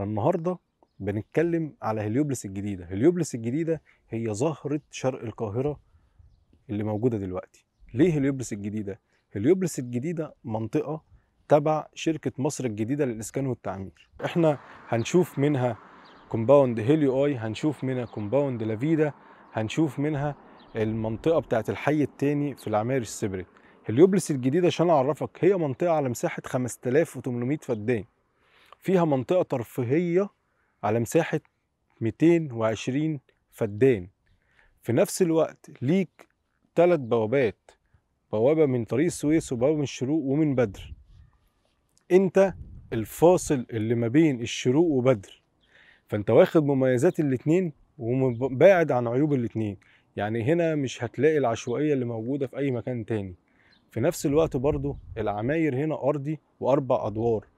النهارده بنتكلم على هليوبلس الجديده هليوبلس الجديده هي ظاهره شرق القاهره اللي موجوده دلوقتي ليه هليوبلس الجديده هليوبلس الجديده منطقه تبع شركه مصر الجديده للاسكان والتعمير احنا هنشوف منها كومباوند هيليو اي هنشوف منها كومباوند لافيدا هنشوف منها المنطقه بتاعه الحي الثاني في العماير السبريت هليوبلس الجديده عشان اعرفك هي منطقه على مساحه 5800 فدان فيها منطقة ترفيهية على مساحة 220 فدان في نفس الوقت ليك ثلاث بوابات بوابة من طريق السويس وبوابة من الشروق ومن بدر انت الفاصل اللي ما بين الشروق وبدر فانت واخد مميزات الاتنين ومبعد عن عيوب الاتنين يعني هنا مش هتلاقي العشوائية اللي موجودة في أي مكان تاني في نفس الوقت برضو العماير هنا أرضي وأربع أدوار